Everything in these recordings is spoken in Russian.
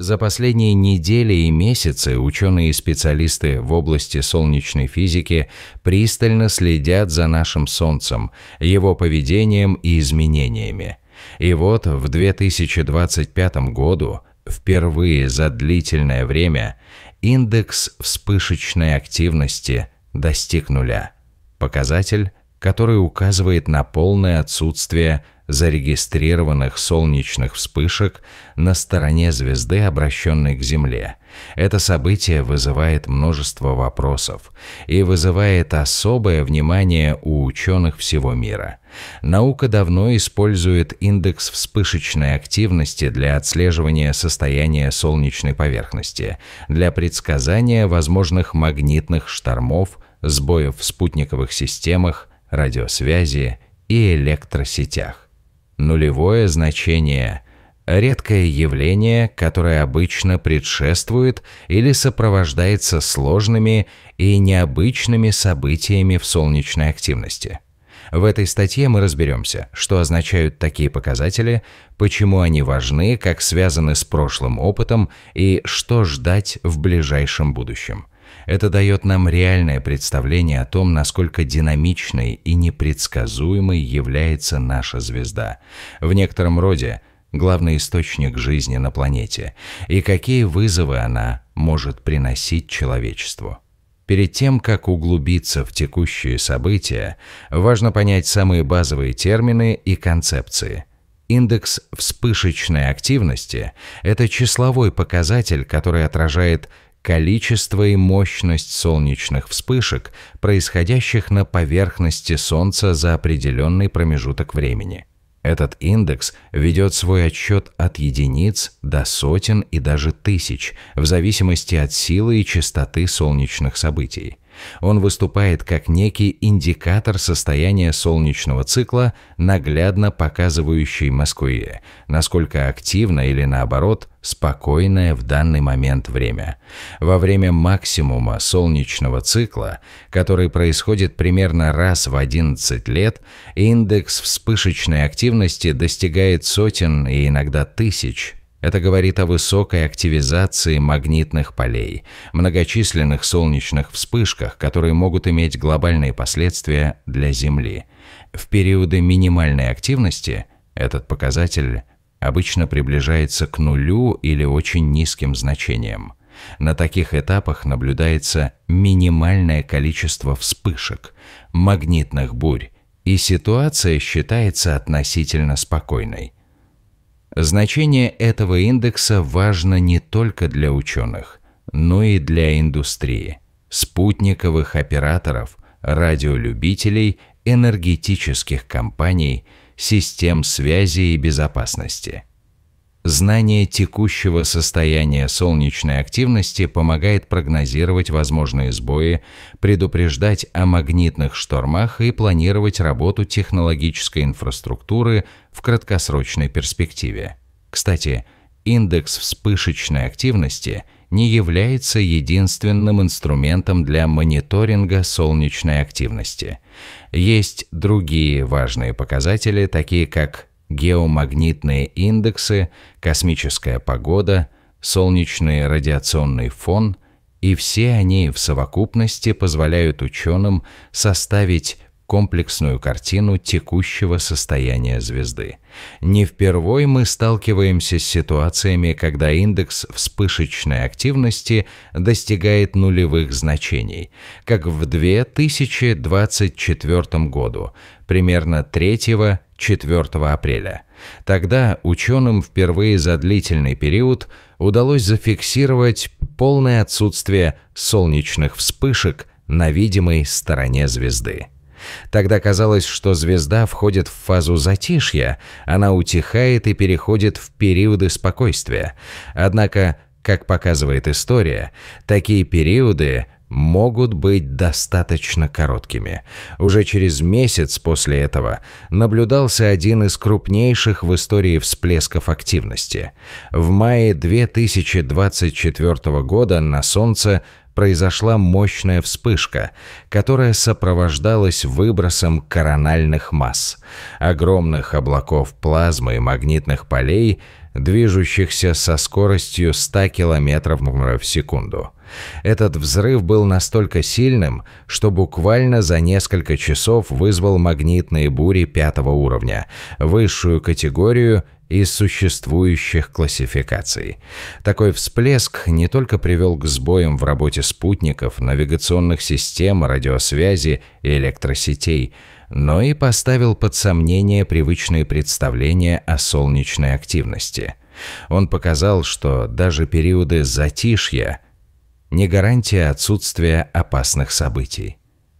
За последние недели и месяцы ученые и специалисты в области солнечной физики пристально следят за нашим Солнцем, его поведением и изменениями. И вот в 2025 году, впервые за длительное время, индекс вспышечной активности достиг нуля. Показатель, который указывает на полное отсутствие зарегистрированных солнечных вспышек на стороне звезды, обращенной к Земле. Это событие вызывает множество вопросов и вызывает особое внимание у ученых всего мира. Наука давно использует индекс вспышечной активности для отслеживания состояния солнечной поверхности, для предсказания возможных магнитных штормов, сбоев в спутниковых системах, радиосвязи и электросетях. Нулевое значение – редкое явление, которое обычно предшествует или сопровождается сложными и необычными событиями в солнечной активности. В этой статье мы разберемся, что означают такие показатели, почему они важны, как связаны с прошлым опытом и что ждать в ближайшем будущем – это дает нам реальное представление о том, насколько динамичной и непредсказуемой является наша звезда. В некотором роде главный источник жизни на планете, и какие вызовы она может приносить человечеству. Перед тем, как углубиться в текущие события, важно понять самые базовые термины и концепции. Индекс вспышечной активности – это числовой показатель, который отражает – количество и мощность солнечных вспышек, происходящих на поверхности Солнца за определенный промежуток времени. Этот индекс ведет свой отчет от единиц до сотен и даже тысяч, в зависимости от силы и частоты солнечных событий. Он выступает как некий индикатор состояния солнечного цикла, наглядно показывающий Москве, насколько активно или наоборот спокойное в данный момент время. Во время максимума солнечного цикла, который происходит примерно раз в 11 лет, индекс вспышечной активности достигает сотен и иногда тысяч это говорит о высокой активизации магнитных полей, многочисленных солнечных вспышках, которые могут иметь глобальные последствия для Земли. В периоды минимальной активности этот показатель обычно приближается к нулю или очень низким значениям. На таких этапах наблюдается минимальное количество вспышек, магнитных бурь, и ситуация считается относительно спокойной. Значение этого индекса важно не только для ученых, но и для индустрии, спутниковых операторов, радиолюбителей, энергетических компаний, систем связи и безопасности – Знание текущего состояния солнечной активности помогает прогнозировать возможные сбои, предупреждать о магнитных штормах и планировать работу технологической инфраструктуры в краткосрочной перспективе. Кстати, индекс вспышечной активности не является единственным инструментом для мониторинга солнечной активности. Есть другие важные показатели, такие как геомагнитные индексы, космическая погода, солнечный радиационный фон, и все они в совокупности позволяют ученым составить комплексную картину текущего состояния звезды. Не впервой мы сталкиваемся с ситуациями, когда индекс вспышечной активности достигает нулевых значений, как в 2024 году, примерно 3-4 апреля. Тогда ученым впервые за длительный период удалось зафиксировать полное отсутствие солнечных вспышек на видимой стороне звезды. Тогда казалось, что звезда входит в фазу затишья, она утихает и переходит в периоды спокойствия. Однако, как показывает история, такие периоды могут быть достаточно короткими. Уже через месяц после этого наблюдался один из крупнейших в истории всплесков активности. В мае 2024 года на Солнце произошла мощная вспышка, которая сопровождалась выбросом корональных масс, огромных облаков плазмы и магнитных полей, движущихся со скоростью 100 км в секунду. Этот взрыв был настолько сильным, что буквально за несколько часов вызвал магнитные бури пятого уровня, высшую категорию – из существующих классификаций. Такой всплеск не только привел к сбоям в работе спутников, навигационных систем, радиосвязи и электросетей, но и поставил под сомнение привычные представления о солнечной активности. Он показал, что даже периоды затишья – не гарантия отсутствия опасных событий.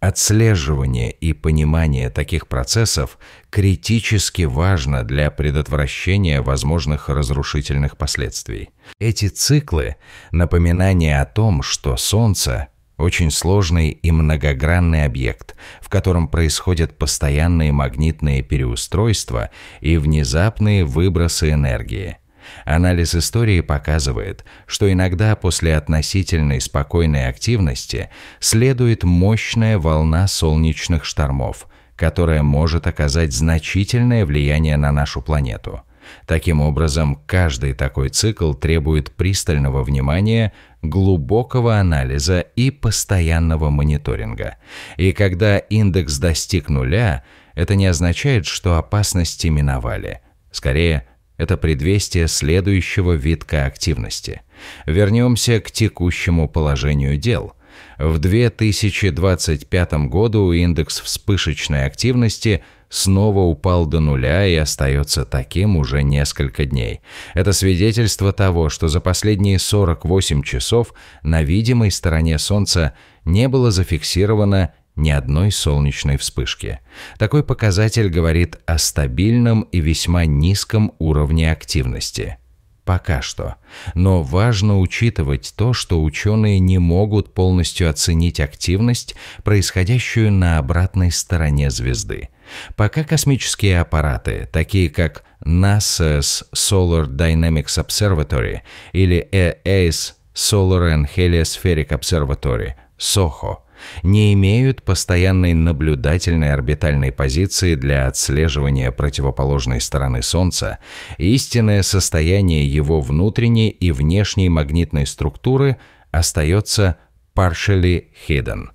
Отслеживание и понимание таких процессов критически важно для предотвращения возможных разрушительных последствий. Эти циклы – напоминание о том, что Солнце – очень сложный и многогранный объект, в котором происходят постоянные магнитные переустройства и внезапные выбросы энергии – Анализ истории показывает, что иногда после относительной спокойной активности следует мощная волна солнечных штормов, которая может оказать значительное влияние на нашу планету. Таким образом, каждый такой цикл требует пристального внимания, глубокого анализа и постоянного мониторинга. И когда индекс достиг нуля, это не означает, что опасности миновали. Скорее, это предвестие следующего витка активности. Вернемся к текущему положению дел – в 2025 году индекс вспышечной активности снова упал до нуля и остается таким уже несколько дней. Это свидетельство того, что за последние 48 часов на видимой стороне Солнца не было зафиксировано ни одной солнечной вспышки. Такой показатель говорит о стабильном и весьма низком уровне активности. Пока что. Но важно учитывать то, что ученые не могут полностью оценить активность, происходящую на обратной стороне звезды. Пока космические аппараты, такие как NASA's Solar Dynamics Observatory или EA's Solar and Heliospheric Observatory, SOHO, не имеют постоянной наблюдательной орбитальной позиции для отслеживания противоположной стороны Солнца, истинное состояние его внутренней и внешней магнитной структуры остается partially hidden.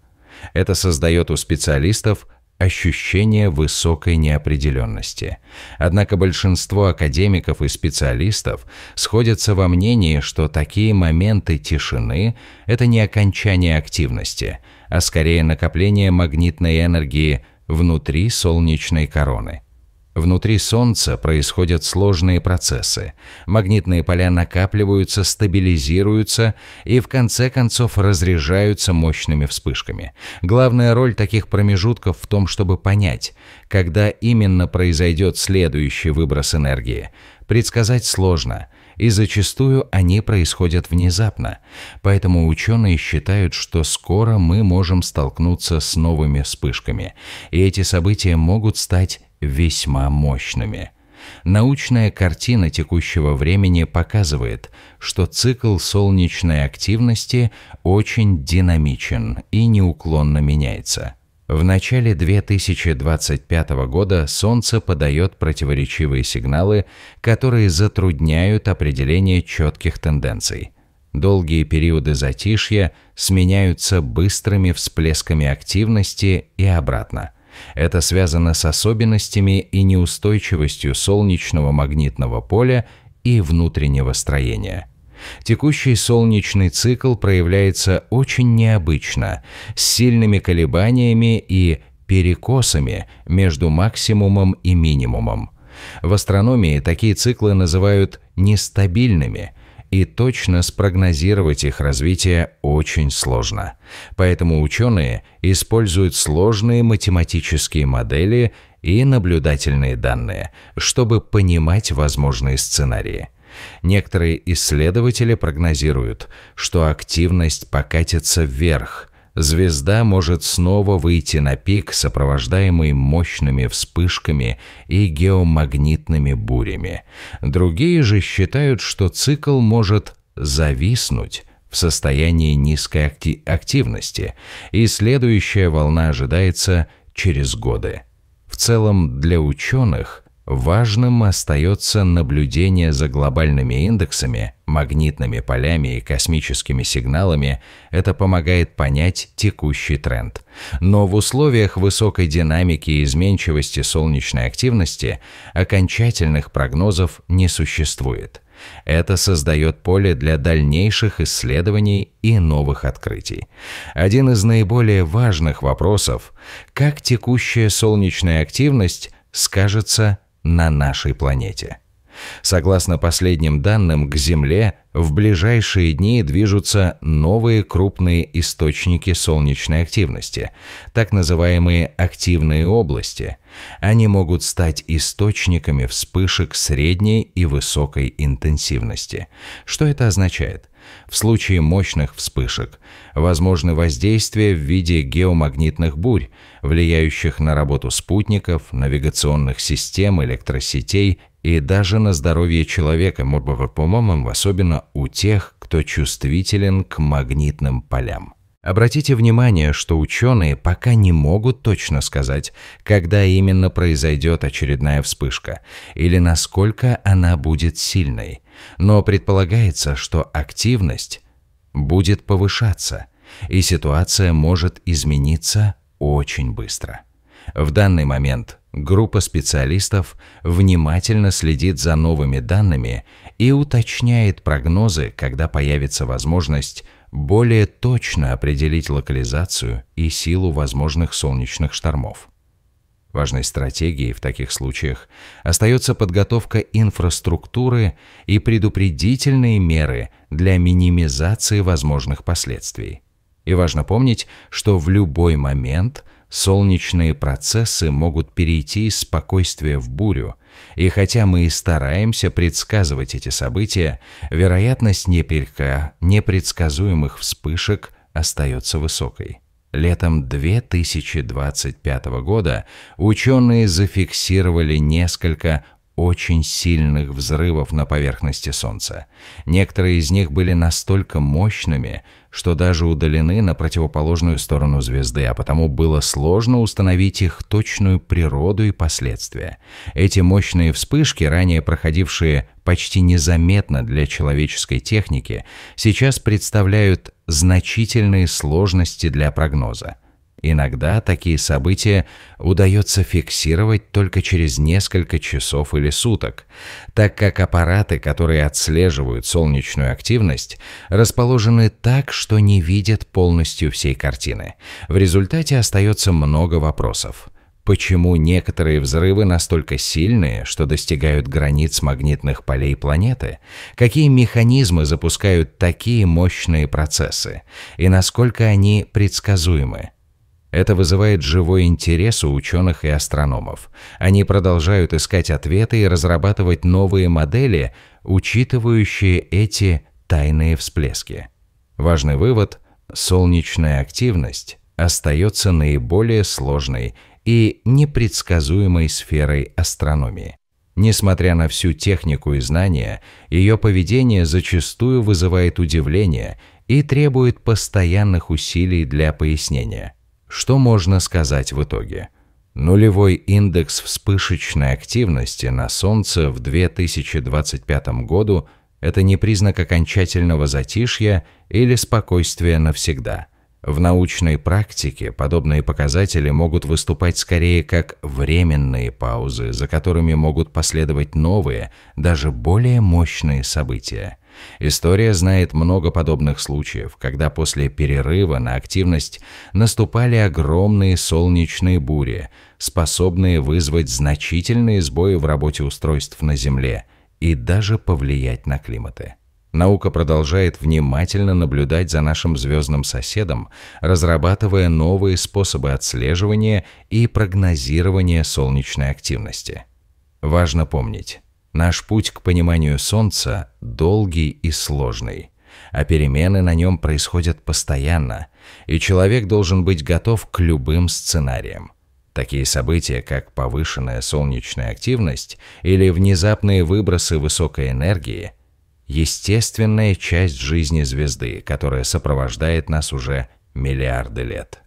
Это создает у специалистов ощущение высокой неопределенности. Однако большинство академиков и специалистов сходятся во мнении, что такие моменты тишины – это не окончание активности – а скорее накопление магнитной энергии внутри солнечной короны. Внутри Солнца происходят сложные процессы. Магнитные поля накапливаются, стабилизируются и в конце концов разряжаются мощными вспышками. Главная роль таких промежутков в том, чтобы понять, когда именно произойдет следующий выброс энергии. Предсказать сложно – и зачастую они происходят внезапно. Поэтому ученые считают, что скоро мы можем столкнуться с новыми вспышками, и эти события могут стать весьма мощными. Научная картина текущего времени показывает, что цикл солнечной активности очень динамичен и неуклонно меняется. В начале 2025 года Солнце подает противоречивые сигналы, которые затрудняют определение четких тенденций. Долгие периоды затишья сменяются быстрыми всплесками активности и обратно. Это связано с особенностями и неустойчивостью солнечного магнитного поля и внутреннего строения – Текущий солнечный цикл проявляется очень необычно, с сильными колебаниями и перекосами между максимумом и минимумом. В астрономии такие циклы называют нестабильными, и точно спрогнозировать их развитие очень сложно. Поэтому ученые используют сложные математические модели и наблюдательные данные, чтобы понимать возможные сценарии. Некоторые исследователи прогнозируют, что активность покатится вверх. Звезда может снова выйти на пик, сопровождаемый мощными вспышками и геомагнитными бурями. Другие же считают, что цикл может зависнуть, в состоянии низкой акти активности, и следующая волна ожидается через годы. В целом для ученых Важным остается наблюдение за глобальными индексами, магнитными полями и космическими сигналами. Это помогает понять текущий тренд. Но в условиях высокой динамики и изменчивости солнечной активности окончательных прогнозов не существует. Это создает поле для дальнейших исследований и новых открытий. Один из наиболее важных вопросов – как текущая солнечная активность скажется на нашей планете. Согласно последним данным, к Земле в ближайшие дни движутся новые крупные источники солнечной активности, так называемые активные области. Они могут стать источниками вспышек средней и высокой интенсивности. Что это означает? В случае мощных вспышек возможны воздействия в виде геомагнитных бурь, влияющих на работу спутников, навигационных систем, электросетей и даже на здоровье человека, по-моему, особенно у тех, кто чувствителен к магнитным полям. Обратите внимание, что ученые пока не могут точно сказать, когда именно произойдет очередная вспышка или насколько она будет сильной, но предполагается, что активность будет повышаться, и ситуация может измениться очень быстро. В данный момент группа специалистов внимательно следит за новыми данными и уточняет прогнозы, когда появится возможность более точно определить локализацию и силу возможных солнечных штормов. Важной стратегией в таких случаях остается подготовка инфраструктуры и предупредительные меры для минимизации возможных последствий. И важно помнить, что в любой момент – Солнечные процессы могут перейти из спокойствия в бурю, и хотя мы и стараемся предсказывать эти события, вероятность непрека, непредсказуемых вспышек остается высокой. Летом 2025 года ученые зафиксировали несколько очень сильных взрывов на поверхности Солнца. Некоторые из них были настолько мощными, что даже удалены на противоположную сторону звезды, а потому было сложно установить их точную природу и последствия. Эти мощные вспышки, ранее проходившие почти незаметно для человеческой техники, сейчас представляют значительные сложности для прогноза. Иногда такие события удается фиксировать только через несколько часов или суток, так как аппараты, которые отслеживают солнечную активность, расположены так, что не видят полностью всей картины. В результате остается много вопросов почему некоторые взрывы настолько сильные, что достигают границ магнитных полей планеты, какие механизмы запускают такие мощные процессы и насколько они предсказуемы. Это вызывает живой интерес у ученых и астрономов. Они продолжают искать ответы и разрабатывать новые модели, учитывающие эти тайные всплески. Важный вывод – солнечная активность остается наиболее сложной и непредсказуемой сферой астрономии. Несмотря на всю технику и знания, ее поведение зачастую вызывает удивление и требует постоянных усилий для пояснения. Что можно сказать в итоге? Нулевой индекс вспышечной активности на Солнце в 2025 году – это не признак окончательного затишья или спокойствия навсегда. В научной практике подобные показатели могут выступать скорее как временные паузы, за которыми могут последовать новые, даже более мощные события – История знает много подобных случаев, когда после перерыва на активность наступали огромные солнечные бури, способные вызвать значительные сбои в работе устройств на Земле и даже повлиять на климаты. Наука продолжает внимательно наблюдать за нашим звездным соседом, разрабатывая новые способы отслеживания и прогнозирования солнечной активности. Важно помнить, Наш путь к пониманию Солнца долгий и сложный, а перемены на нем происходят постоянно, и человек должен быть готов к любым сценариям. Такие события, как повышенная солнечная активность или внезапные выбросы высокой энергии – естественная часть жизни звезды, которая сопровождает нас уже миллиарды лет.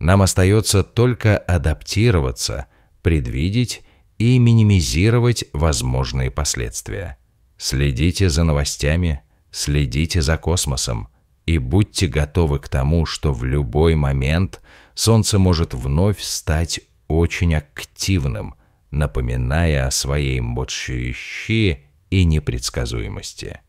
Нам остается только адаптироваться, предвидеть и минимизировать возможные последствия. Следите за новостями, следите за космосом и будьте готовы к тому, что в любой момент Солнце может вновь стать очень активным, напоминая о своей мощи и непредсказуемости.